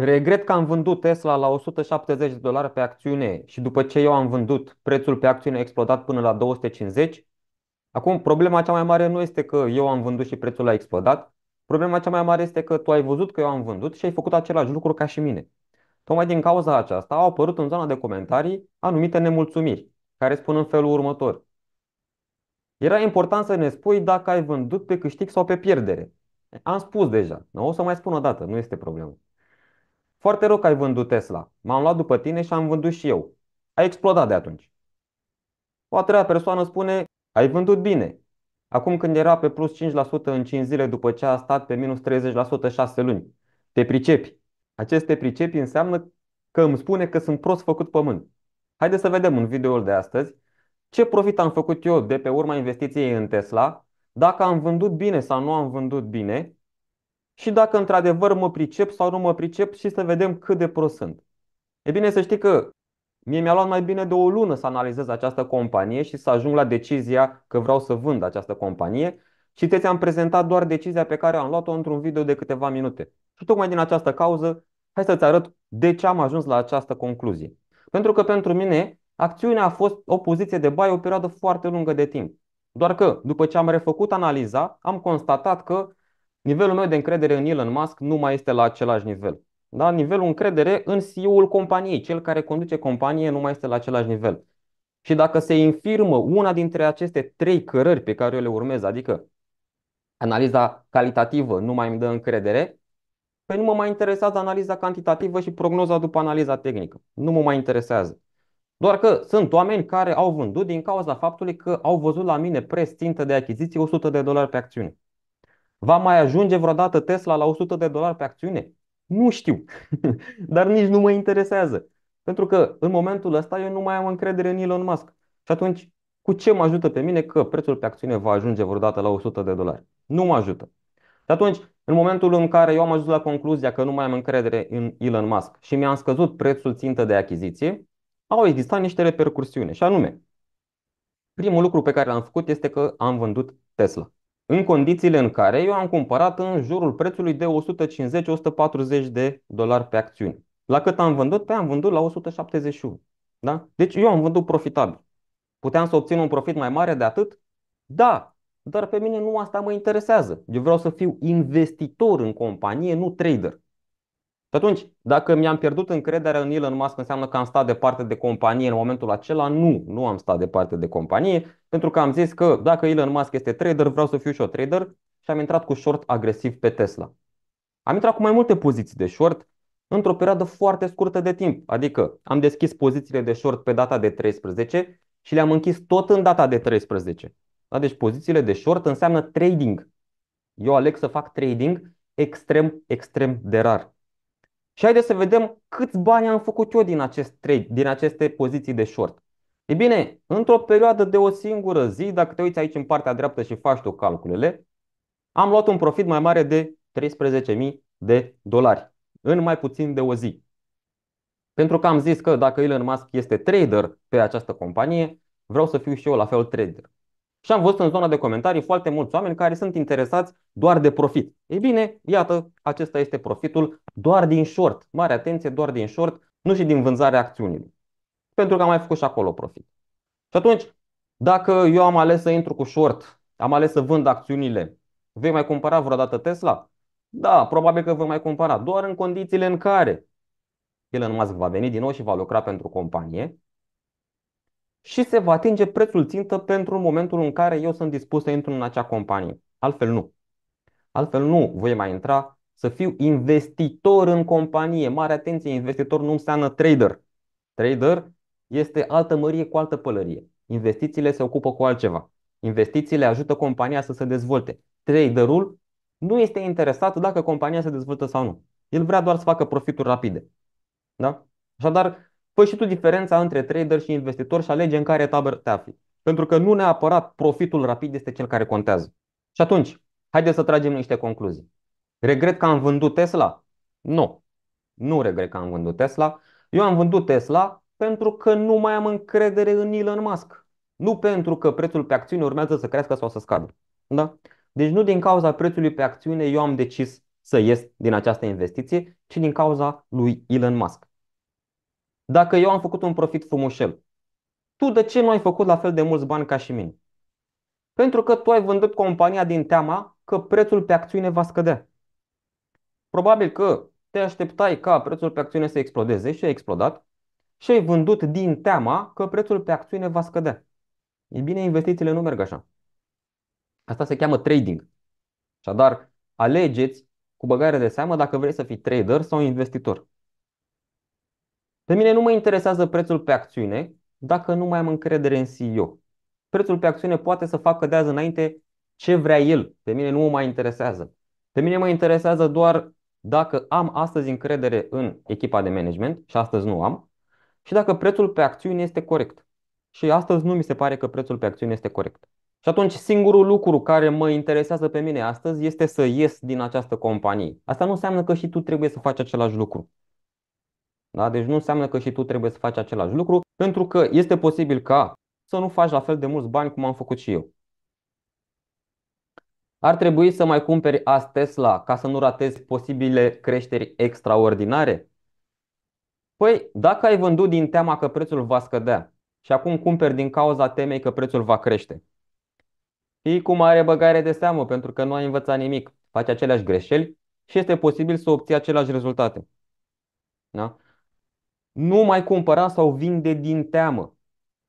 Regret că am vândut Tesla la 170 de dolari pe acțiune și după ce eu am vândut, prețul pe acțiune a explodat până la 250. Acum, problema cea mai mare nu este că eu am vândut și prețul a explodat. Problema cea mai mare este că tu ai văzut că eu am vândut și ai făcut același lucru ca și mine. Tocmai din cauza aceasta au apărut în zona de comentarii anumite nemulțumiri, care spun în felul următor. Era important să ne spui dacă ai vândut pe câștig sau pe pierdere. Am spus deja, nu o să mai spun o dată, nu este problemă. Foarte rău că ai vândut Tesla. M-am luat după tine și am vândut și eu. A explodat de atunci. O a treia persoană spune, ai vândut bine. Acum când era pe plus 5% în 5 zile după ce a stat pe minus 30% 6 luni. Te pricepi. Aceste pricepi înseamnă că îmi spune că sunt prost făcut pământ. Haideți să vedem în videoul de astăzi ce profit am făcut eu de pe urma investiției în Tesla, dacă am vândut bine sau nu am vândut bine și dacă într-adevăr mă pricep sau nu mă pricep și să vedem cât de prost sunt. E bine să știi că mie mi-a luat mai bine de o lună să analizez această companie și să ajung la decizia că vreau să vând această companie și te ți-am prezentat doar decizia pe care am luat-o într-un video de câteva minute. Și tocmai din această cauză, hai să-ți arăt de ce am ajuns la această concluzie. Pentru că pentru mine, acțiunea a fost o poziție de bai o perioadă foarte lungă de timp. Doar că, după ce am refăcut analiza, am constatat că nivelul meu de încredere în Elon Musk nu mai este la același nivel. Da? Nivelul încredere în CEO-ul companiei, cel care conduce companie, nu mai este la același nivel. Și dacă se infirmă una dintre aceste trei cărări pe care eu le urmez, adică analiza calitativă nu mai îmi dă încredere, pe nu mă mai interesează analiza cantitativă și prognoza după analiza tehnică. Nu mă mai interesează. Doar că sunt oameni care au vândut din cauza faptului că au văzut la mine preț țintă de achiziție 100 de dolari pe acțiune. Va mai ajunge vreodată Tesla la 100 de dolari pe acțiune? Nu știu, dar nici nu mă interesează. Pentru că în momentul ăsta eu nu mai am încredere în Elon Musk. Și atunci, cu ce mă ajută pe mine că prețul pe acțiune va ajunge vreodată la 100 de dolari? Nu mă ajută. Și atunci, în momentul în care eu am ajuns la concluzia că nu mai am încredere în Elon Musk și mi-am scăzut prețul țintă de achiziție, au existat niște repercursiuni. Și anume, primul lucru pe care l-am făcut este că am vândut Tesla în condițiile în care eu am cumpărat în jurul prețului de 150-140 de dolari pe acțiune. La cât am vândut? Pe păi am vândut la 171. Da? Deci eu am vândut profitabil. Puteam să obțin un profit mai mare de atât? Da, dar pe mine nu asta mă interesează. Eu vreau să fiu investitor în companie, nu trader. Și atunci, dacă mi-am pierdut încrederea în Elon Musk, înseamnă că am stat departe de companie în momentul acela? Nu, nu am stat departe de companie, pentru că am zis că dacă Elon Musk este trader, vreau să fiu și eu trader și am intrat cu short agresiv pe Tesla. Am intrat cu mai multe poziții de short într-o perioadă foarte scurtă de timp, adică am deschis pozițiile de short pe data de 13 și le-am închis tot în data de 13. Da? Deci pozițiile de short înseamnă trading. Eu aleg să fac trading extrem, extrem de rar. Și haideți să vedem câți bani am făcut eu din acest trade, din aceste poziții de short. E bine, într-o perioadă de o singură zi, dacă te uiți aici în partea dreaptă și faci tu calculele, am luat un profit mai mare de 13.000 de dolari în mai puțin de o zi. Pentru că am zis că dacă Elon Musk este trader pe această companie, vreau să fiu și eu la fel trader. Și am văzut în zona de comentarii foarte mulți oameni care sunt interesați doar de profit. Ei bine, iată, acesta este profitul doar din short. Mare atenție, doar din short, nu și din vânzarea acțiunilor. Pentru că am mai făcut și acolo profit. Și atunci, dacă eu am ales să intru cu short, am ales să vând acțiunile, vei mai cumpăra vreodată Tesla? Da, probabil că vă mai cumpăra, doar în condițiile în care Elon Musk va veni din nou și va lucra pentru companie și se va atinge prețul țintă pentru momentul în care eu sunt dispus să intru în acea companie. Altfel nu. Altfel nu voi mai intra să fiu investitor în companie. Mare atenție, investitor nu înseamnă trader. Trader este altă mărie cu altă pălărie. Investițiile se ocupă cu altceva. Investițiile ajută compania să se dezvolte. Traderul nu este interesat dacă compania se dezvoltă sau nu. El vrea doar să facă profituri rapide. Da? Așadar, fă păi și tu diferența între trader și investitor și alege în care tabără te afli. Pentru că nu neapărat profitul rapid este cel care contează. Și atunci, haideți să tragem niște concluzii. Regret că am vândut Tesla? Nu. Nu regret că am vândut Tesla. Eu am vândut Tesla pentru că nu mai am încredere în Elon Musk. Nu pentru că prețul pe acțiune urmează să crească sau să scadă. Da? Deci nu din cauza prețului pe acțiune eu am decis să ies din această investiție, ci din cauza lui Elon Musk. Dacă eu am făcut un profit frumușel, tu de ce nu ai făcut la fel de mulți bani ca și mine? Pentru că tu ai vândut compania din teama că prețul pe acțiune va scădea. Probabil că te așteptai ca prețul pe acțiune să explodeze și a explodat și ai vândut din teama că prețul pe acțiune va scădea. E bine, investițiile nu merg așa. Asta se cheamă trading. Așadar, alegeți cu băgare de seamă dacă vrei să fii trader sau investitor. Pe mine nu mă interesează prețul pe acțiune dacă nu mai am încredere în CEO. Prețul pe acțiune poate să facă de azi înainte ce vrea el. Pe mine nu mă mai interesează. Pe mine mă interesează doar dacă am astăzi încredere în echipa de management și astăzi nu am și dacă prețul pe acțiune este corect. Și astăzi nu mi se pare că prețul pe acțiune este corect. Și atunci singurul lucru care mă interesează pe mine astăzi este să ies din această companie. Asta nu înseamnă că și tu trebuie să faci același lucru. Da? Deci nu înseamnă că și tu trebuie să faci același lucru, pentru că este posibil ca să nu faci la fel de mulți bani cum am făcut și eu. Ar trebui să mai cumperi azi Tesla ca să nu ratezi posibile creșteri extraordinare? Păi, dacă ai vândut din teama că prețul va scădea și acum cumperi din cauza temei că prețul va crește, fii cu mare băgare de seamă pentru că nu ai învățat nimic, faci aceleași greșeli și este posibil să obții aceleași rezultate. Da? nu mai cumpăra sau vinde din teamă.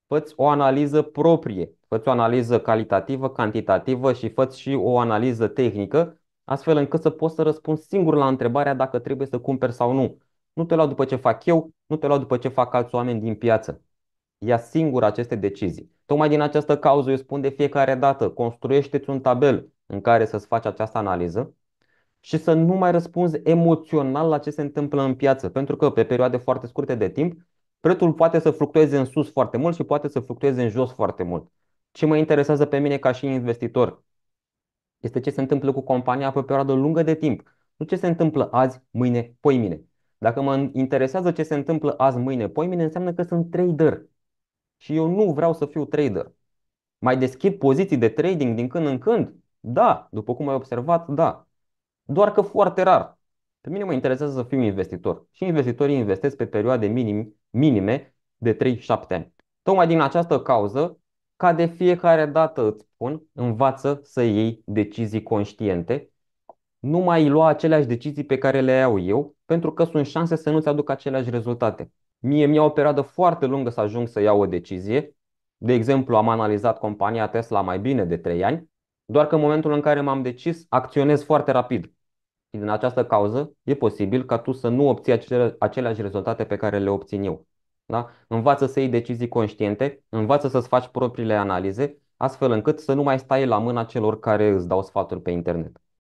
Făți o analiză proprie, făți o analiză calitativă, cantitativă și făți și o analiză tehnică, astfel încât să poți să răspunzi singur la întrebarea dacă trebuie să cumperi sau nu. Nu te lua după ce fac eu, nu te lua după ce fac alți oameni din piață. Ia singur aceste decizii. Tocmai din această cauză eu spun de fiecare dată, construiește-ți un tabel în care să-ți faci această analiză, și să nu mai răspunzi emoțional la ce se întâmplă în piață, pentru că pe perioade foarte scurte de timp, prețul poate să fluctueze în sus foarte mult și poate să fluctueze în jos foarte mult. Ce mă interesează pe mine ca și investitor este ce se întâmplă cu compania pe perioadă lungă de timp, nu ce se întâmplă azi, mâine, poimine. Dacă mă interesează ce se întâmplă azi, mâine, poimine, înseamnă că sunt trader. Și eu nu vreau să fiu trader. Mai deschid poziții de trading din când în când? Da, după cum ai observat, da. Doar că foarte rar. Pe mine mă interesează să fiu investitor. Și investitorii investesc pe perioade minim, minime de 3-7 ani. Tocmai din această cauză, ca de fiecare dată îți spun, învață să iei decizii conștiente. Nu mai lua aceleași decizii pe care le iau eu, pentru că sunt șanse să nu-ți aduc aceleași rezultate. Mie mi-a o perioadă foarte lungă să ajung să iau o decizie. De exemplu, am analizat compania Tesla mai bine de 3 ani, doar că în momentul în care m-am decis, acționez foarte rapid. Și din această cauză e posibil ca tu să nu obții acele, aceleași rezultate pe care le obțin eu. Da? Învață să iei decizii conștiente, învață să-ți faci propriile analize, astfel încât să nu mai stai la mâna celor care îți dau sfaturi pe internet.